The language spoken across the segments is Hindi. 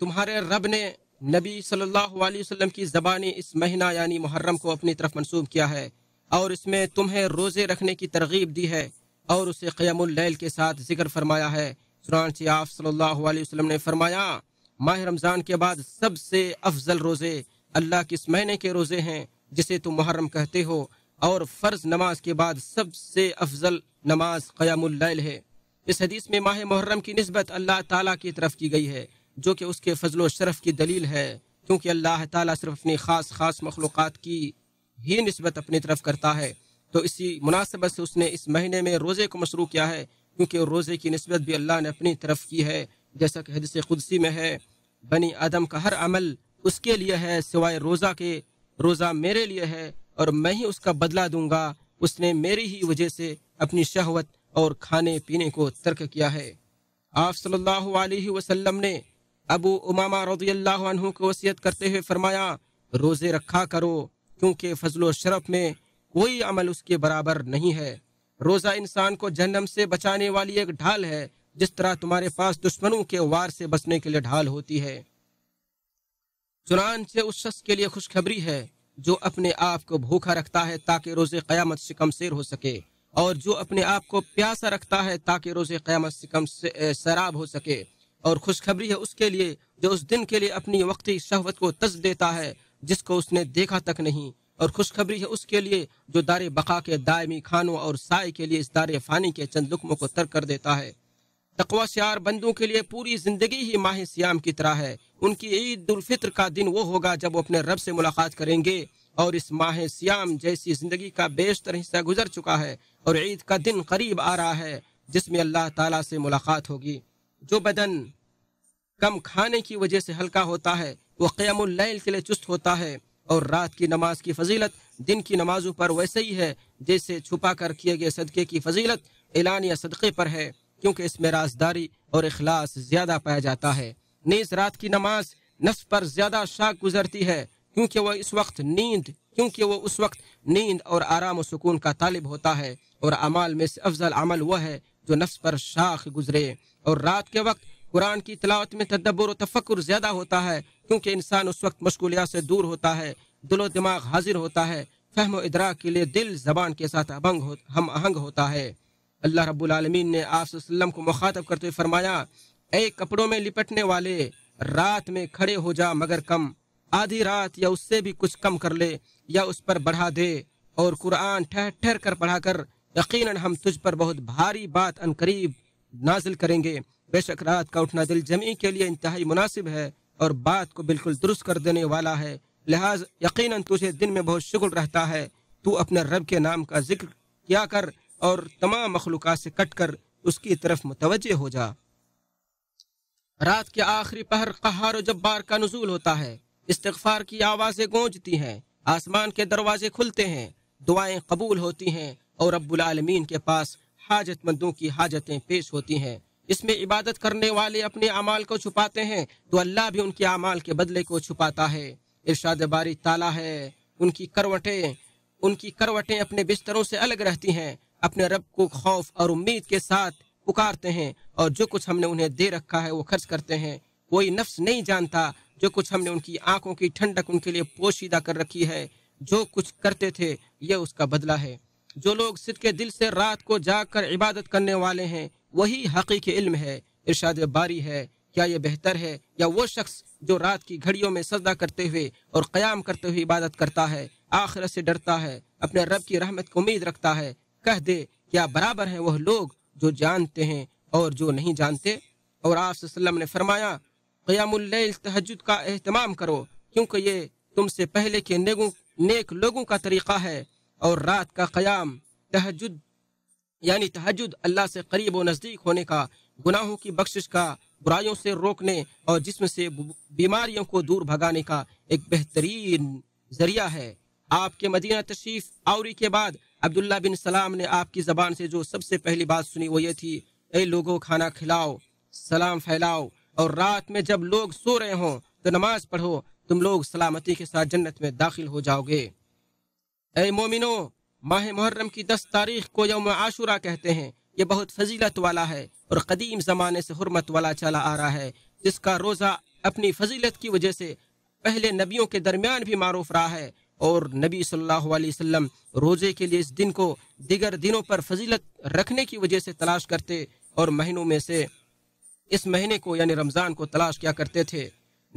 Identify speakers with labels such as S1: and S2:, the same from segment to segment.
S1: तुम्हारे रब ने नबी सल्लल्लाहु अलैहि वसल्लम की जबानी इस महीना यानी मुहर्रम को अपनी तरफ मनसूब किया है और इसमें तुम्हें रोजे रखने की तरगीब दी है और उसे क़यामुल्लैल के साथ जिक्र फरमाया है से आप सल्लल्लाहु अलैहि वसल्लम ने फरमाया माह रमज़ान के बाद सबसे अफजल रोज़े अल्लाह के इस महीने के रोज़े हैं जिसे तुम मुहर्रम कहते हो और फ़र्ज नमाज के बाद सबसे अफजल नमाज क़यामुल्लैल है इस हदीस में माह मुहर्रम की नस्बत अल्लाह ताला की तरफ की गई है जो कि उसके फजलो शरफ़ की दलील है क्योंकि अल्लाह ताला सिर्फ अपनी ख़ास ख़ास मखलूक़ की ही नस्बत अपनी तरफ करता है तो इसी मुनासिबत से उसने इस महीने में रोज़े को मशरू किया है क्योंकि रोज़े की नस्बत भी अल्लाह ने अपनी तरफ की है जैसा कि हदस खुदसी में है बनी आदम का हर अमल उसके लिए है सिवाय रोज़ा के रोज़ा मेरे लिए है और मैं ही उसका बदला दूंगा उसने मेरी ही वजह से अपनी शहवत और खाने पीने को तर्क किया है आप सल्लल्लाहु अलैहि वसल्लम ने अबू उमामा अन्हु को वसीयत करते हुए फरमाया रोज़े रखा करो क्योंकि फजलो शरफ में कोई अमल उसके बराबर नहीं है रोज़ा इंसान को जन्म से बचाने वाली एक ढाल है जिस तरह तुम्हारे पास दुश्मनों के वार से बचने के लिए ढाल होती है चुनान से उस शख्स के लिए खुशखबरी है जो अपने आप को भूखा रखता है ताकि रोज़े क्यामत से शेर हो सके और जो अपने आप को प्यासा रखता है ताकि रोज़े क़्यामत से कम सैराब हो सके और खुशखबरी है उसके लिए जो उस दिन के लिए अपनी वक्ती शहवत को तज देता है जिसको उसने देखा तक नहीं और खुशखबरी है उसके लिए जो दार बका के दायमी खानों और साय के लिए इस दार फानी के चंद लुकमों को तर्क कर देता है तकवा श्यार बंदों के लिए पूरी जिंदगी ही माह सियाम की तरह है उनकी ईद उलफित्र का दिन वो होगा जब वो अपने रब से मुलाकात करेंगे और इस माह सियाम जैसी जिंदगी का बेशतर हिस्सा गुजर चुका है और ईद का दिन करीब आ रहा है जिसमें अल्लाह ताला से मुलाकात होगी जो बदन कम खाने की वजह से हल्का होता है वो क़यामुल्लैल के लिए चुस्त होता है और रात की नमाज की फजीलत दिन की नमाजों पर वैसे ही है जैसे छुपा कर किए गए सदक़े की फजीलत ऐलान या सदक़े पर है क्योंकि इसमें राजदारी और अखलास ज्यादा पाया जाता है नीज रात की नमाज नफ्स पर ज्यादा शाख गुजरती है क्योंकि वह इस वक्त नींद क्योंकि वह उस वक्त नींद और आराम और सुकून का तालिब होता है और अमाल में से अफजल अमल वह है जो नफ्स पर शाख गुजरे और रात के वक्त कुरान की तलावत में तदब्बर तफक्र ज्यादा होता है क्योंकि इंसान उस वक्त मशगूलियात से दूर होता है दिलो दिमाग हाजिर होता है फहम इदरा के लिए दिल जबान के साथ अभंग हो, हम अहंग होता है अल्लाह रब्बुल आलमीन ने आप को मुखातब करते हुए फरमाया ए कपड़ों में लिपटने वाले रात में खड़े हो जा मगर कम आधी रात या उससे भी कुछ कम कर ले या उस पर बढ़ा दे और कुरान ठहर ठहर कर पढ़ा कर यकीनन हम तुझ पर बहुत भारी बात अनकरीब नाजिल करेंगे बेशक रात का उठना दिल जमी के लिए इंतहाई मुनासिब है और बात को बिल्कुल दुरुस्त कर देने वाला है लिहाज यकीन तुझे दिन में बहुत शुक्र रहता है तू अपने रब के नाम का जिक्र किया कर और तमाम मखलूक से कट कर उसकी तरफ मुतवजह हो जा रात के आखिरी पहर कहार जब्बार का नजूल होता है इस्तफार की आवाज़ें गूंजती हैं आसमान के दरवाजे खुलते हैं दुआएं कबूल होती हैं और अब्बुल आलमीन के पास हाजतमंदों की हाजतें पेश होती हैं इसमें इबादत करने वाले अपने अमाल को छुपाते हैं तो अल्लाह भी उनके अमाल के बदले को छुपाता है इर्शाद बारी ताला है उनकी करवटें उनकी करवटें अपने बिस्तरों से अलग रहती हैं अपने रब को खौफ और उम्मीद के साथ पुकारते हैं और जो कुछ हमने उन्हें दे रखा है वो खर्च करते हैं कोई नफ्स नहीं जानता जो कुछ हमने उनकी आंखों की ठंडक उनके लिए पोशीदा कर रखी है जो कुछ करते थे यह उसका बदला है जो लोग सिद के दिल से रात को जाग कर इबादत करने वाले हैं वही हकीकी इल्म है इर्शाद बारी है क्या ये बेहतर है या वो शख्स जो रात की घड़ियों में सजदा करते हुए और क़याम करते हुए इबादत करता है आखिर से डरता है अपने रब की रहमत को उम्मीद रखता है कह दे क्या बराबर हैं वह लोग जो जानते हैं और जो नहीं जानते और आपलम ने फरमाया क़यामुल तहजद का अहतमाम करो क्योंकि ये तुमसे पहले के नेगों नेक लोगों का तरीक़ा है और रात का क्याम तहजद यानी तहजद अल्लाह से करीब व नज़दीक होने का गुनाहों की बख्शिश का बुराइयों से रोकने और जिसम से बीमारियों को दूर भगाने का एक बेहतरीन जरिया है आपके मदीना तशरीफ आवरी के बाद अब्दुल्ला बिन सलाम ने आपकी जबान से जो सबसे पहली बात सुनी वो ये थी ए लोगों खाना खिलाओ सलाम फैलाओ और रात में जब लोग सो रहे हों तो नमाज पढ़ो तुम लोग सलामती के साथ जन्नत में दाखिल हो जाओगे ए मोमिनो माह मुहर्रम की दस तारीख को यौम आशुरा कहते हैं ये बहुत फजीलत वाला है और कदीम ज़माने से हरमत वाला चला आ रहा है जिसका रोज़ा अपनी फजीलत की वजह से पहले नबियों के दरमियान भी मारूफ रहा है और नबी सल्लल्लाहु अलैहि वसल्लम रोज़े के लिए इस दिन को दिगर दिनों पर फजीलत रखने की वजह से तलाश करते और महीनों में से इस महीने को यानी रमज़ान को तलाश किया करते थे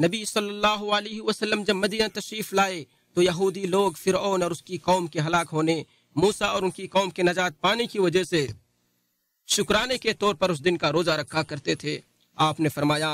S1: नबी सल्लल्लाहु अलैहि वसल्लम जब मदीना तशरीफ़ लाए तो यहूदी लोग फिर और उसकी कौम के हलाक होने मूसा और उनकी कौम के नजात पाने की वजह से शुक्राने के तौर पर उस दिन का रोजा रखा करते थे आपने फरमाया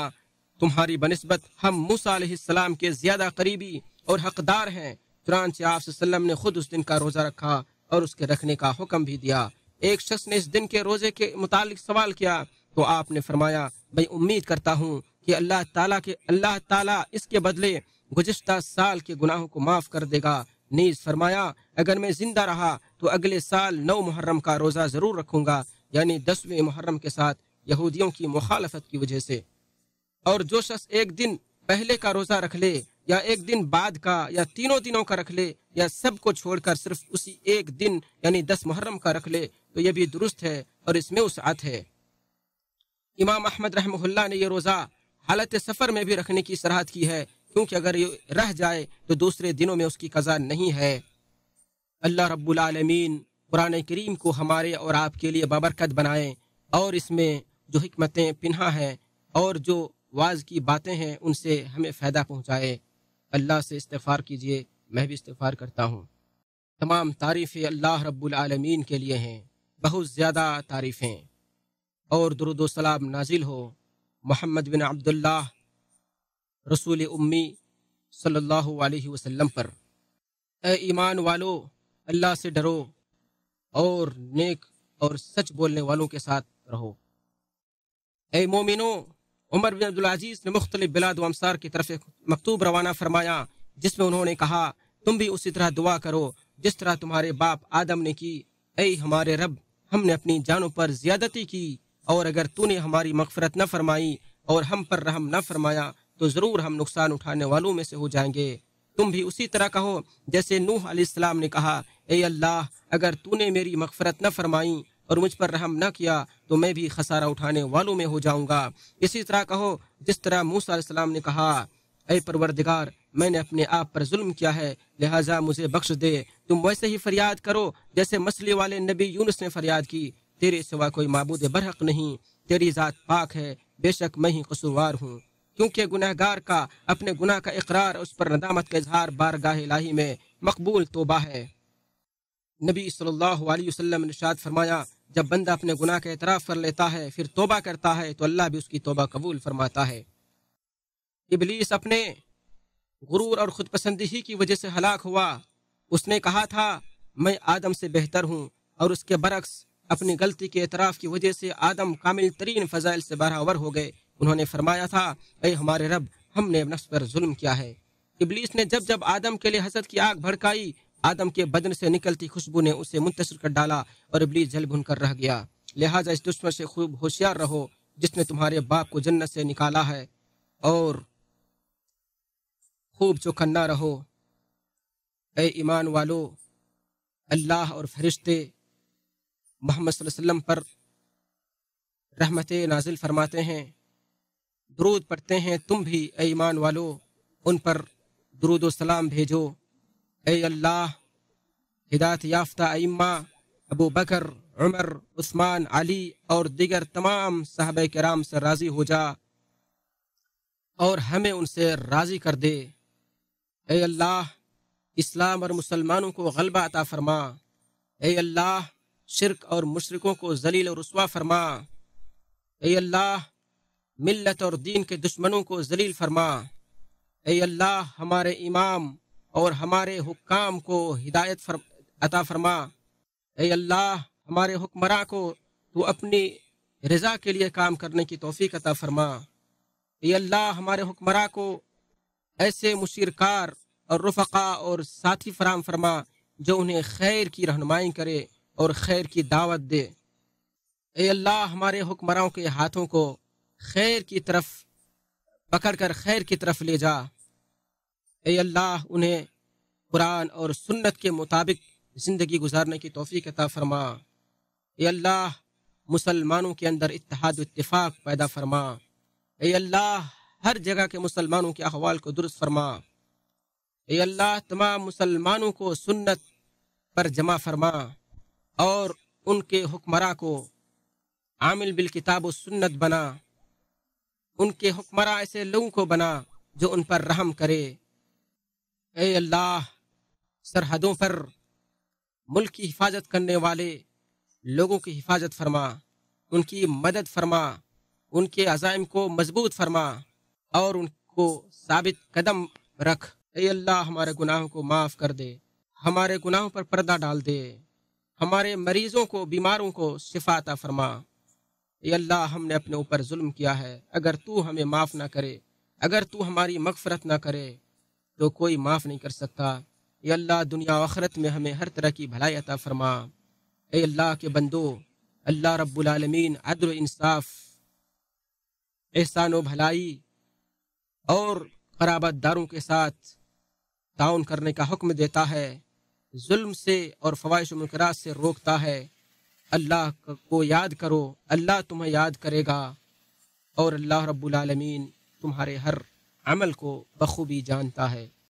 S1: तुम्हारी बनस्बत हम मूसा सलाम के ज्यादा करीबी और हकदार हैं तुरंत आप ने खुद उस दिन का रोजा रखा और उसके रखने का हुक्म भी दिया एक शख्स ने इस दिन के रोजे के मुतालिक सवाल किया तो आपने फरमाया भाई उम्मीद करता हूँ कि अल्लाह ताला के अल्लाह ताला इसके बदले गुजश्ता साल के गुनाहों को माफ कर देगा नीज फरमाया अगर मैं जिंदा रहा तो अगले साल नौ मुहर्रम का रोज़ा ज़रूर रखूंगा यानी दसवें मुहर्रम के साथ यहूदियों की मुखालफत की वजह से और जो शख्स एक दिन पहले का रोज़ा रख ले या एक दिन बाद का या तीनों दिनों का रख ले या सब को छोड़कर सिर्फ उसी एक दिन यानी दस मुहर्रम का रख ले तो यह भी दुरुस्त है और इसमें उसआत है इमाम अहमद रहमहुल्ला ने यह रोज़ा हालत सफ़र में भी रखने की सराहत की है क्योंकि अगर ये रह जाए तो दूसरे दिनों में उसकी कज़ा नहीं है अल्लाह रब्बुल आलमीन कुरान करीम को हमारे और आपके लिए बाबरकत बनाए और इसमें जो हमतें पिन्हा हैं और जो वाज की बातें हैं उनसे हमें फ़ायदा पहुँचाए अल्लाह से इस्तफ़ार कीजिए मैं भी इस्तफ़ार करता हूँ तमाम तारीफ़ें अल्लाह रब्बुल आलमीन के लिए हैं बहुत ज़्यादा तारीफ़ें और दुरुदोसलाम नाजिल हो मोहम्मद बिन अब्दुल्ला रसूल उम्मी सल्लल्लाहु अलैहि वसल्लम पर ए ईमान वालो अल्लाह से डरो और नेक और सच बोलने वालों के साथ रहो ए मोमिनो उमर बिन अब्दुल अजीज ने मुख्तलि बिलाद अमसार की तरफ मकतूब रवाना फरमाया जिसमें उन्होंने कहा तुम भी उसी तरह दुआ करो जिस तरह तुम्हारे बाप आदम ने की ऐ हमारे रब हमने अपनी जानों पर ज्यादती की और अगर तूने हमारी मगफरत न फरमाई और हम पर रहम न फरमाया तो ज़रूर हम नुकसान उठाने वालों में से हो जाएंगे तुम भी उसी तरह कहो जैसे नूह अलैहिस्सलाम ने कहा ए अल्लाह अगर तूने मेरी मगफरत न फरमाई और मुझ पर रहम न किया तो मैं भी खसारा उठाने वालों में हो जाऊंगा इसी तरह कहो जिस तरह मूसा अलैहिस्सलाम ने कहा ए परवरदिगार मैंने अपने आप पर जुल्म किया है लिहाजा मुझे बख्श दे तुम वैसे ही फरियाद करो जैसे मछली वाले नबी यूनुस ने फरियाद की तेरे सिवा कोई मबूद बरहक नहीं तेरी ज़ात पाक है बेशक मैं ही कसूरवार हूँ क्योंकि गुनहगार का अपने गुनाह का इकरार उस पर नदामत का इजहार बारगाह लाही में मकबूल तोबा है नबी सल्लल्लाहु अलैहि वसल्लम ने शाद फरमाया जब बंदा अपने गुनाह का एतराफ़ कर लेता है फिर तोबा करता है तो अल्लाह भी उसकी तोबा कबूल फरमाता है इबलीस अपने गुरूर और खुदपसंदी की वजह से हलाक हुआ उसने कहा था मैं आदम से बेहतर हूँ और उसके बरक्स अपनी गलती के एतराफ़ की वजह से आदम कामिल तरीन फ़जाइल से बराबर हो गए उन्होंने फरमाया था अरे हमारे रब हमने नफ्स पर जुल्म किया है इबलीस ने जब जब आदम के लिए हसद की आग भड़काई आदम के बदन से निकलती खुशबू ने उसे मुंतशर कर डाला और इबलीस जल भुन कर रह गया लिहाजा इस दुश्मन से खूब होशियार रहो जिसने तुम्हारे बाप को जन्नत से निकाला है और खूब चौकन्ना रहो ए ईमान वालो अल्लाह और फरिश्ते मोहम्मद वसल्लम पर रहमत नाजिल फरमाते हैं दरूद पढ़ते हैं तुम भी ए ईमान वालो उन पर दरूद सलाम भेजो ए अल्लाह हिदायत याफ्ता अम्मा अबू बकर उमर उस्मान अली और दिगर तमाम साहब कराम से राज़ी हो जा और हमें उनसे राज़ी कर दे ए अल्लाह इस्लाम और मुसलमानों को गलबा अता फरमा ए अल्लाह शिरक और मुशरकों को जलील और रसवा फरमा ए अल्लाह मिल्लत और दीन के दुश्मनों को जलील फरमा ए अल्लाह हमारे इमाम और हमारे हुक्काम को हिदायत फर, अता फरमा ए अल्लाह हमारे हुक्मरा को तू अपनी रज़ा के लिए काम करने की तोफ़ी अता फरमा ए अल्लाह हमारे हुक्मरा को ऐसे मुशीरकार और रफ़ा और साथी फराम फरमा जो उन्हें खैर की रहनुमाई करे और खैर की दावत दे अल्लाह हमारे हुक्मरों के हाथों को खैर की तरफ पकड़ कर खैर की तरफ ले जा अल्लाह उन्हें कुरान और सुन्नत के मुताबिक ज़िंदगी गुजारने की तोफ़ी अता फरमा ए अल्लाह मुसलमानों के अंदर इतिहाद इतफाक़ पैदा फरमा ए अल्लाह हर जगह के मुसलमानों के अहवाल को दुरुस्त फरमा ए अल्लाह तमाम मुसलमानों को सुन्नत पर जमा फरमा और उनके हुक्मरा को आमिल बिल किताब सुन्नत बना उनके हुक्मरा ऐसे लोगों को बना जो उन पर रहम करे ए अल्लाह सरहदों पर मुल्क की हिफाजत करने वाले लोगों की हिफाजत फरमा उनकी मदद फरमा उनके अजाइम को मजबूत फरमा और उनको साबित कदम रख ए अल्लाह हमारे गुनाहों को माफ़ कर दे हमारे गुनाहों पर पर्दा डाल दे हमारे मरीजों को बीमारों को शिफाता फरमा अल्लाह हमने अपने ऊपर जुल्म किया है अगर तू हमें माफ़ ना करे अगर तू हमारी मगफरत ना करे तो कोई माफ़ नहीं कर सकता ये अल्लाह दुनिया आखरत में हमें हर तरह की भलाई अता फरमा ए अल्लाह के बंदो अल्लाह रब्बुलमीन अदल इंसाफ एहसान भलाई और खराबत दारों के साथ ताउन करने का हुक्म देता है जुल्म से और फवाइश मुकरात से रोकता है अल्लाह को याद करो अल्लाह तुम्हें याद करेगा और अल्लाह रब्बुल आलमीन तुम्हारे हर अमल को बखूबी जानता है